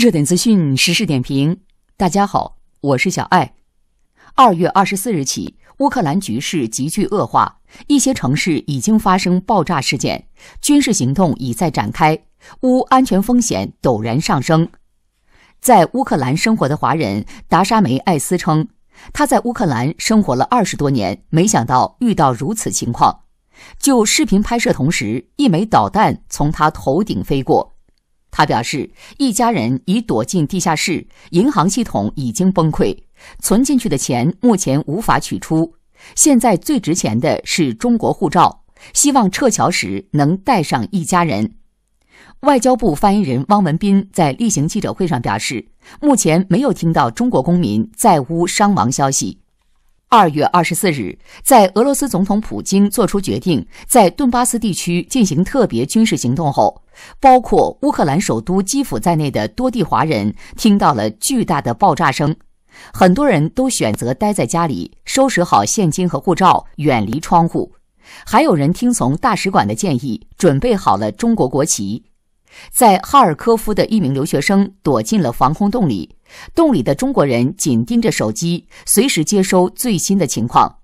热点资讯、时事点评，大家好，我是小艾。二月二十四日起，乌克兰局势急剧恶化，一些城市已经发生爆炸事件，军事行动已在展开，乌安全风险陡然上升。在乌克兰生活的华人达沙梅·艾斯称，他在乌克兰生活了二十多年，没想到遇到如此情况。就视频拍摄同时，一枚导弹从他头顶飞过。他表示，一家人已躲进地下室，银行系统已经崩溃，存进去的钱目前无法取出。现在最值钱的是中国护照，希望撤侨时能带上一家人。外交部发言人汪文斌在例行记者会上表示，目前没有听到中国公民在乌伤亡消息。二月二十四日，在俄罗斯总统普京做出决定在顿巴斯地区进行特别军事行动后，包括乌克兰首都基辅在内的多地华人听到了巨大的爆炸声，很多人都选择待在家里，收拾好现金和护照，远离窗户，还有人听从大使馆的建议，准备好了中国国旗。在哈尔科夫的一名留学生躲进了防空洞里。洞里的中国人紧盯着手机，随时接收最新的情况，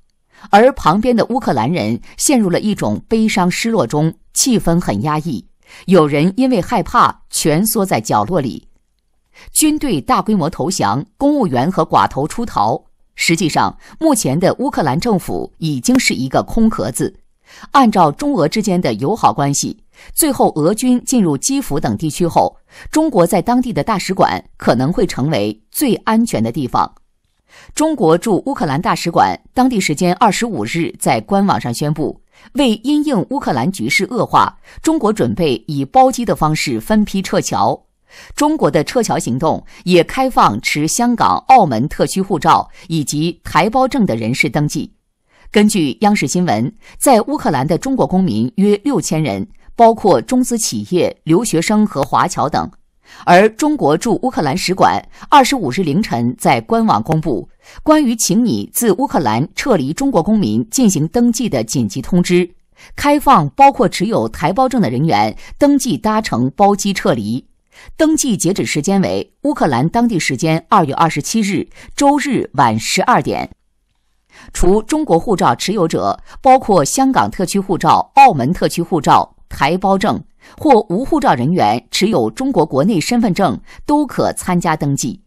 而旁边的乌克兰人陷入了一种悲伤失落中，气氛很压抑。有人因为害怕蜷缩在角落里。军队大规模投降，公务员和寡头出逃。实际上，目前的乌克兰政府已经是一个空壳子。按照中俄之间的友好关系。最后，俄军进入基辅等地区后，中国在当地的大使馆可能会成为最安全的地方。中国驻乌克兰大使馆当地时间二十五日在官网上宣布，为因应乌克兰局势恶化，中国准备以包机的方式分批撤侨。中国的撤侨行动也开放持香港、澳门特区护照以及台胞证的人士登记。根据央视新闻，在乌克兰的中国公民约六千人。包括中资企业、留学生和华侨等。而中国驻乌克兰使馆二十五日凌晨在官网公布关于请你自乌克兰撤离中国公民进行登记的紧急通知，开放包括持有台胞证的人员登记搭乘包机撤离，登记截止时间为乌克兰当地时间二月二十七日周日晚十二点。除中国护照持有者，包括香港特区护照、澳门特区护照。台胞证或无护照人员持有中国国内身份证都可参加登记。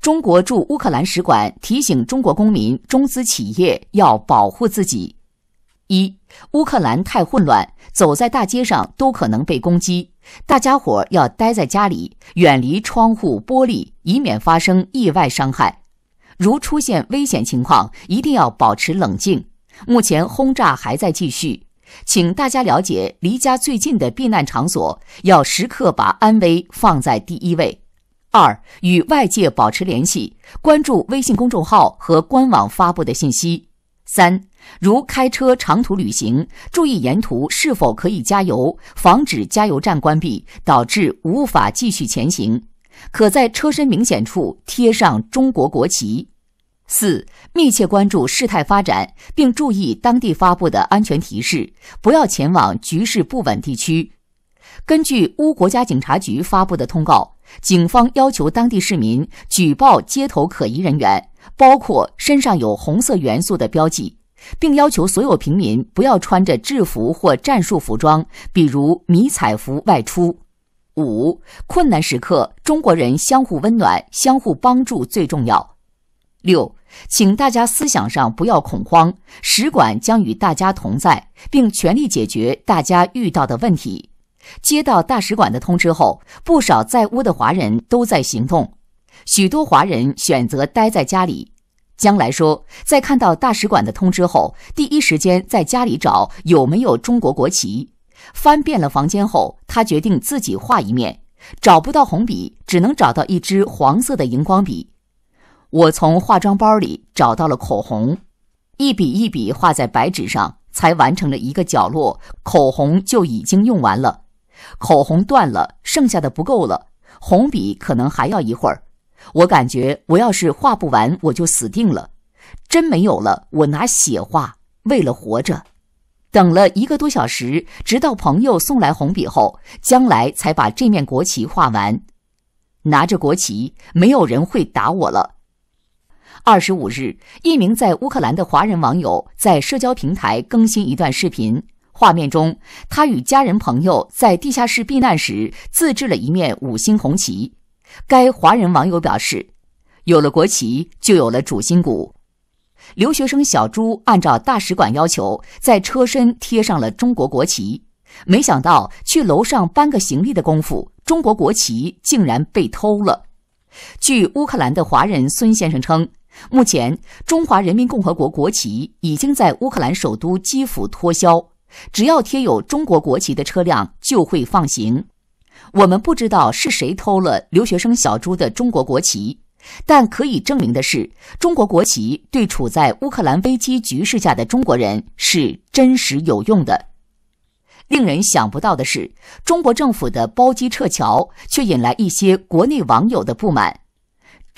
中国驻乌克兰使馆提醒中国公民、中资企业要保护自己：一、乌克兰太混乱，走在大街上都可能被攻击，大家伙要待在家里，远离窗户玻璃，以免发生意外伤害。如出现危险情况，一定要保持冷静。目前轰炸还在继续。请大家了解离家最近的避难场所，要时刻把安危放在第一位。二、与外界保持联系，关注微信公众号和官网发布的信息。三、如开车长途旅行，注意沿途是否可以加油，防止加油站关闭导致无法继续前行。可在车身明显处贴上中国国旗。四、密切关注事态发展，并注意当地发布的安全提示，不要前往局势不稳地区。根据乌国家警察局发布的通告，警方要求当地市民举报街头可疑人员，包括身上有红色元素的标记，并要求所有平民不要穿着制服或战术服装，比如迷彩服外出。五、困难时刻，中国人相互温暖、相互帮助最重要。六，请大家思想上不要恐慌，使馆将与大家同在，并全力解决大家遇到的问题。接到大使馆的通知后，不少在乌的华人都在行动。许多华人选择待在家里。将来说，在看到大使馆的通知后，第一时间在家里找有没有中国国旗。翻遍了房间后，他决定自己画一面。找不到红笔，只能找到一支黄色的荧光笔。我从化妆包里找到了口红，一笔一笔画在白纸上，才完成了一个角落。口红就已经用完了，口红断了，剩下的不够了。红笔可能还要一会儿。我感觉我要是画不完，我就死定了。真没有了，我拿血画，为了活着。等了一个多小时，直到朋友送来红笔后，将来才把这面国旗画完。拿着国旗，没有人会打我了。二十五日，一名在乌克兰的华人网友在社交平台更新一段视频，画面中他与家人朋友在地下室避难时自制了一面五星红旗。该华人网友表示，有了国旗就有了主心骨。留学生小朱按照大使馆要求，在车身贴上了中国国旗，没想到去楼上搬个行李的功夫，中国国旗竟然被偷了。据乌克兰的华人孙先生称。目前，中华人民共和国国旗已经在乌克兰首都基辅脱销。只要贴有中国国旗的车辆就会放行。我们不知道是谁偷了留学生小朱的中国国旗，但可以证明的是，中国国旗对处在乌克兰危机局势下的中国人是真实有用的。令人想不到的是，中国政府的包机撤侨却引来一些国内网友的不满。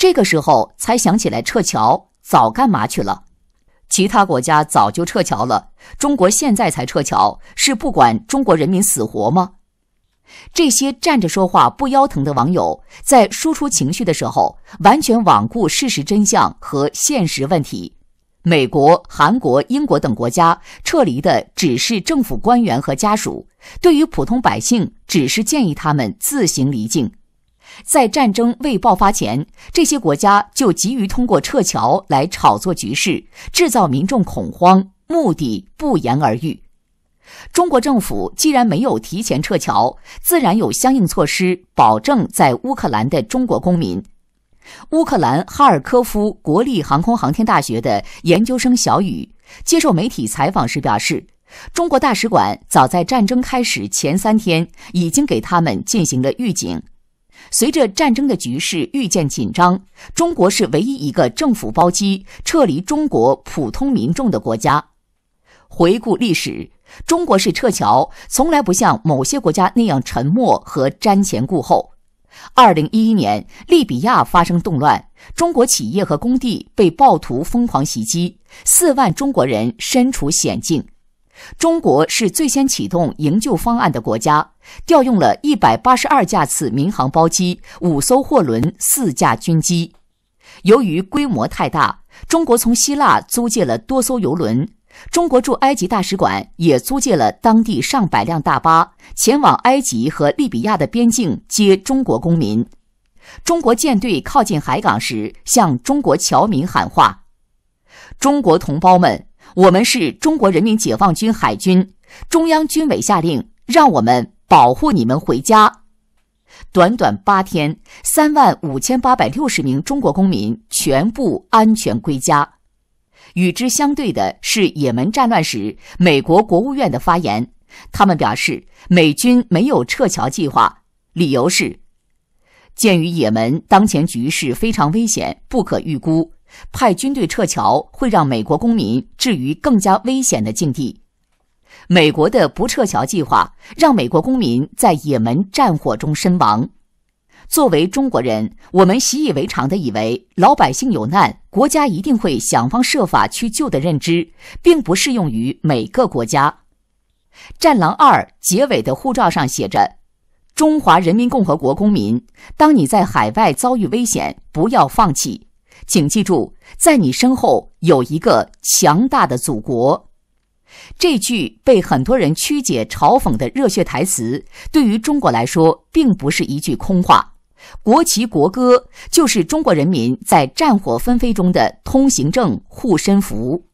这个时候才想起来撤侨，早干嘛去了？其他国家早就撤侨了，中国现在才撤侨，是不管中国人民死活吗？这些站着说话不腰疼的网友在输出情绪的时候，完全罔顾事实真相和现实问题。美国、韩国、英国等国家撤离的只是政府官员和家属，对于普通百姓，只是建议他们自行离境。在战争未爆发前，这些国家就急于通过撤侨来炒作局势，制造民众恐慌，目的不言而喻。中国政府既然没有提前撤侨，自然有相应措施保证在乌克兰的中国公民。乌克兰哈尔科夫国立航空航天大学的研究生小雨接受媒体采访时表示：“中国大使馆早在战争开始前三天已经给他们进行了预警。”随着战争的局势愈见紧张，中国是唯一一个政府包机撤离中国普通民众的国家。回顾历史，中国式撤侨从来不像某些国家那样沉默和瞻前顾后。二零一一年，利比亚发生动乱，中国企业和工地被暴徒疯狂袭击，四万中国人身处险境。中国是最先启动营救方案的国家，调用了一百八十二架次民航包机、五艘货轮、四架军机。由于规模太大，中国从希腊租借了多艘游轮。中国驻埃及大使馆也租借了当地上百辆大巴，前往埃及和利比亚的边境接中国公民。中国舰队靠近海港时，向中国侨民喊话：“中国同胞们！”我们是中国人民解放军海军，中央军委下令让我们保护你们回家。短短八天，三万五千八百六十名中国公民全部安全归家。与之相对的是，也门战乱时，美国国务院的发言，他们表示美军没有撤侨计划，理由是：鉴于也门当前局势非常危险，不可预估。派军队撤侨会让美国公民置于更加危险的境地。美国的不撤侨计划让美国公民在也门战火中身亡。作为中国人，我们习以为常的以为老百姓有难，国家一定会想方设法去救的认知，并不适用于每个国家。《战狼二》结尾的护照上写着：“中华人民共和国公民，当你在海外遭遇危险，不要放弃。”请记住，在你身后有一个强大的祖国。这句被很多人曲解嘲讽的热血台词，对于中国来说，并不是一句空话。国旗国歌就是中国人民在战火纷飞中的通行证、护身符。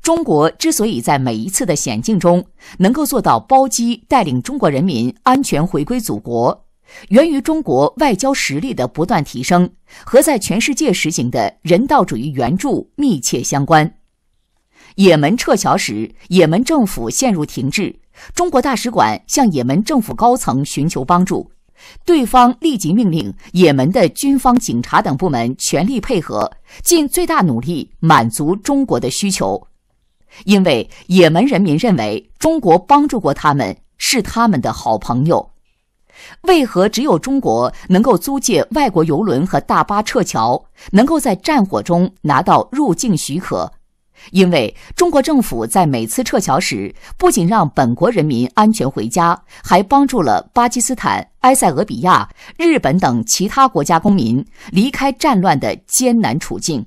中国之所以在每一次的险境中能够做到包机带领中国人民安全回归祖国。源于中国外交实力的不断提升和在全世界实行的人道主义援助密切相关。也门撤侨时，也门政府陷入停滞，中国大使馆向也门政府高层寻求帮助，对方立即命令也门的军方、警察等部门全力配合，尽最大努力满足中国的需求。因为也门人民认为中国帮助过他们，是他们的好朋友。为何只有中国能够租借外国游轮和大巴撤侨，能够在战火中拿到入境许可？因为中国政府在每次撤侨时，不仅让本国人民安全回家，还帮助了巴基斯坦、埃塞俄比亚、日本等其他国家公民离开战乱的艰难处境。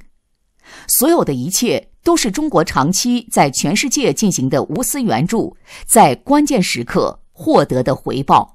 所有的一切都是中国长期在全世界进行的无私援助，在关键时刻获得的回报。